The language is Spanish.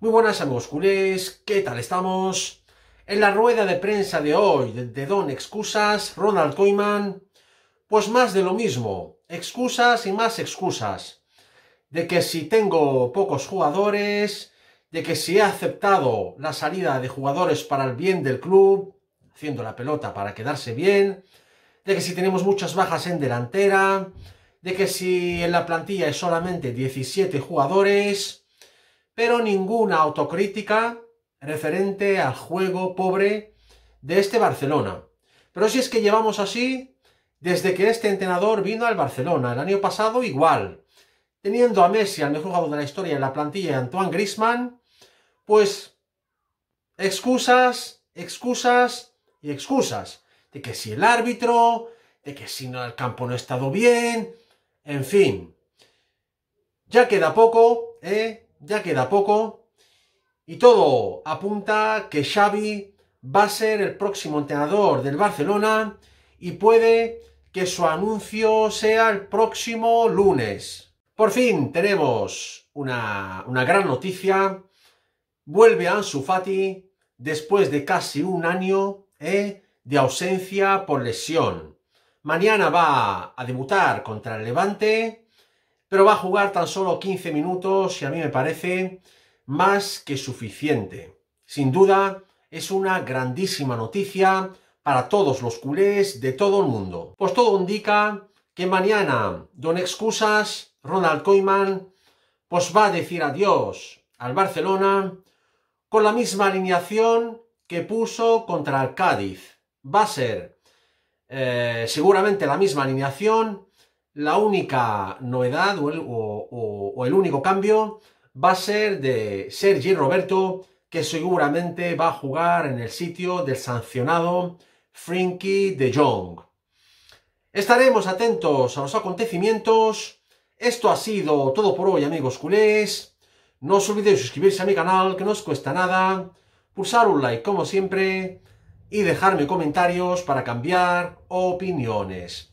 Muy buenas amigos culés, ¿qué tal estamos? En la rueda de prensa de hoy de Don Excusas, Ronald Koeman, pues más de lo mismo, excusas y más excusas, de que si tengo pocos jugadores, de que si he aceptado la salida de jugadores para el bien del club, haciendo la pelota para quedarse bien, de que si tenemos muchas bajas en delantera, de que si en la plantilla es solamente 17 jugadores, pero ninguna autocrítica referente al juego pobre de este Barcelona. Pero si es que llevamos así desde que este entrenador vino al Barcelona, el año pasado igual. Teniendo a Messi, al mejor jugador de la historia en la plantilla, Antoine Grisman, pues excusas, excusas y excusas. De que si el árbitro, de que si no, el campo no ha estado bien, en fin. Ya queda poco, ¿eh? ya queda poco y todo apunta que Xavi va a ser el próximo entrenador del Barcelona y puede que su anuncio sea el próximo lunes. Por fin tenemos una, una gran noticia. Vuelve Ansu Fati después de casi un año eh, de ausencia por lesión. Mañana va a debutar contra el Levante pero va a jugar tan solo 15 minutos y a mí me parece más que suficiente. Sin duda, es una grandísima noticia para todos los culés de todo el mundo. Pues todo indica que mañana Don Excusas, Ronald Koeman, pues va a decir adiós al Barcelona con la misma alineación que puso contra el Cádiz. Va a ser eh, seguramente la misma alineación la única novedad o el, único cambio va a ser de Sergi Roberto, que seguramente va a jugar en el sitio del sancionado Frankie de Jong. Estaremos atentos a los acontecimientos. Esto ha sido todo por hoy, amigos culés. No os olvidéis suscribirse a mi canal, que no os cuesta nada, pulsar un like como siempre y dejarme comentarios para cambiar opiniones.